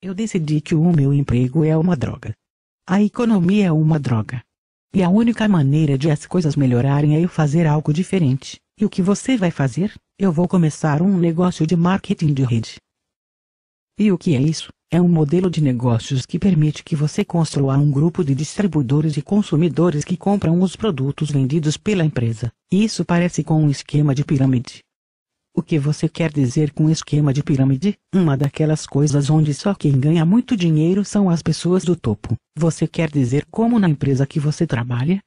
Eu decidi que o meu emprego é uma droga. A economia é uma droga. E a única maneira de as coisas melhorarem é eu fazer algo diferente. E o que você vai fazer? Eu vou começar um negócio de marketing de rede. E o que é isso? É um modelo de negócios que permite que você construa um grupo de distribuidores e consumidores que compram os produtos vendidos pela empresa. Isso parece com um esquema de pirâmide. O que você quer dizer com esquema de pirâmide? Uma daquelas coisas onde só quem ganha muito dinheiro são as pessoas do topo. Você quer dizer como na empresa que você trabalha?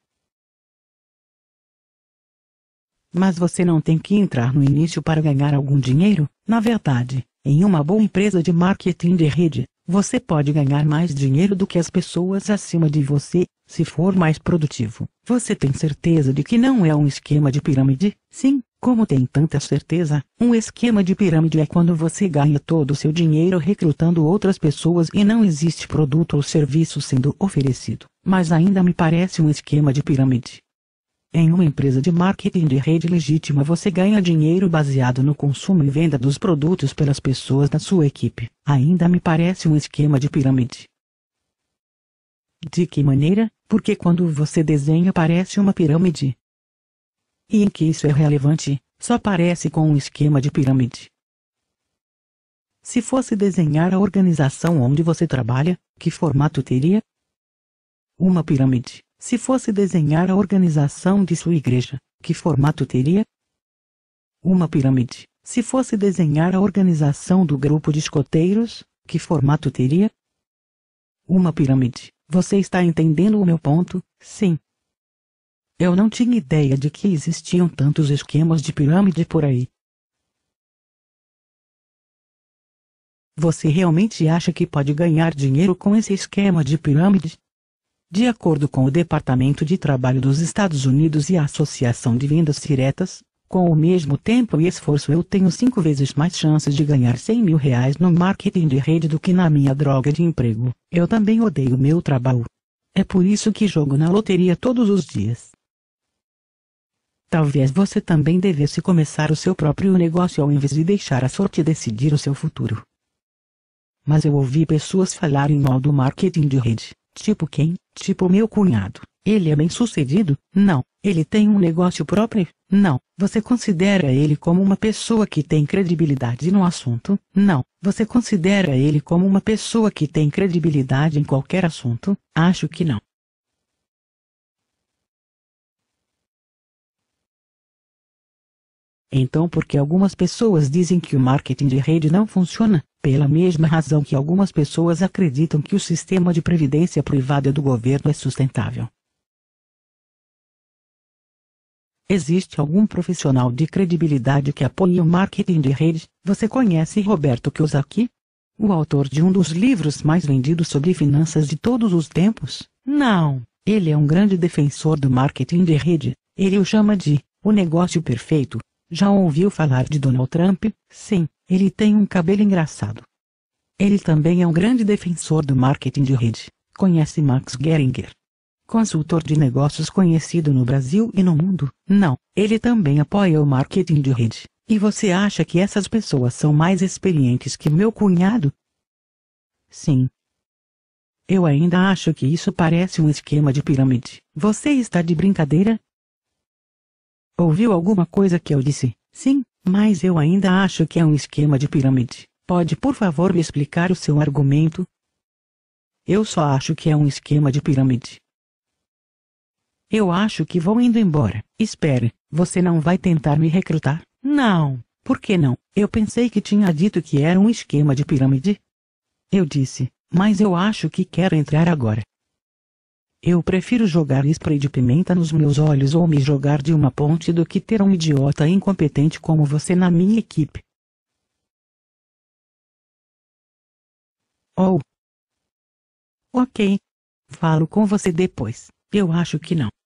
Mas você não tem que entrar no início para ganhar algum dinheiro, na verdade, em uma boa empresa de marketing de rede, você pode ganhar mais dinheiro do que as pessoas acima de você, se for mais produtivo. Você tem certeza de que não é um esquema de pirâmide? Sim, como tem tanta certeza, um esquema de pirâmide é quando você ganha todo o seu dinheiro recrutando outras pessoas e não existe produto ou serviço sendo oferecido, mas ainda me parece um esquema de pirâmide. Em uma empresa de marketing de rede legítima você ganha dinheiro baseado no consumo e venda dos produtos pelas pessoas da sua equipe, ainda me parece um esquema de pirâmide. De que maneira? Porque quando você desenha parece uma pirâmide, e em que isso é relevante, só parece com um esquema de pirâmide. Se fosse desenhar a organização onde você trabalha, que formato teria? Uma pirâmide. Se fosse desenhar a organização de sua igreja, que formato teria? Uma pirâmide. Se fosse desenhar a organização do grupo de escoteiros, que formato teria? Uma pirâmide. Você está entendendo o meu ponto? Sim, eu não tinha ideia de que existiam tantos esquemas de pirâmide por aí. Você realmente acha que pode ganhar dinheiro com esse esquema de pirâmide? De acordo com o Departamento de Trabalho dos Estados Unidos e a Associação de Vendas Diretas, com o mesmo tempo e esforço eu tenho cinco vezes mais chances de ganhar 100 mil reais no marketing de rede do que na minha droga de emprego. Eu também odeio meu trabalho. É por isso que jogo na loteria todos os dias. Talvez você também devesse começar o seu próprio negócio ao invés de deixar a sorte decidir o seu futuro. Mas eu ouvi pessoas falarem mal do marketing de rede, tipo quem? Tipo meu cunhado. Ele é bem sucedido? Não. Ele tem um negócio próprio? Não. Você considera ele como uma pessoa que tem credibilidade no assunto? Não. Você considera ele como uma pessoa que tem credibilidade em qualquer assunto? Acho que não. Então, porque algumas pessoas dizem que o marketing de rede não funciona, pela mesma razão que algumas pessoas acreditam que o sistema de previdência privada do governo é sustentável. Existe algum profissional de credibilidade que apoie o marketing de rede? Você conhece Roberto Kiyosaki? O autor de um dos livros mais vendidos sobre finanças de todos os tempos? Não, ele é um grande defensor do marketing de rede. Ele o chama de o negócio perfeito, já ouviu falar de Donald Trump? Sim, ele tem um cabelo engraçado. Ele também é um grande defensor do marketing de rede. Conhece Max Geringer? Consultor de negócios conhecido no Brasil e no mundo. Não, ele também apoia o marketing de rede. E você acha que essas pessoas são mais experientes que meu cunhado? Sim. Eu ainda acho que isso parece um esquema de pirâmide. Você está de brincadeira? Ouviu alguma coisa que eu disse? Sim, mas eu ainda acho que é um esquema de pirâmide. Pode por favor me explicar o seu argumento? Eu só acho que é um esquema de pirâmide. Eu acho que vou indo embora. Espere, você não vai tentar me recrutar? Não, por que não? Eu pensei que tinha dito que era um esquema de pirâmide. Eu disse, mas eu acho que quero entrar agora. Eu prefiro jogar spray de pimenta nos meus olhos ou me jogar de uma ponte do que ter um idiota incompetente como você na minha equipe. Oh. Ok. Falo com você depois. Eu acho que não.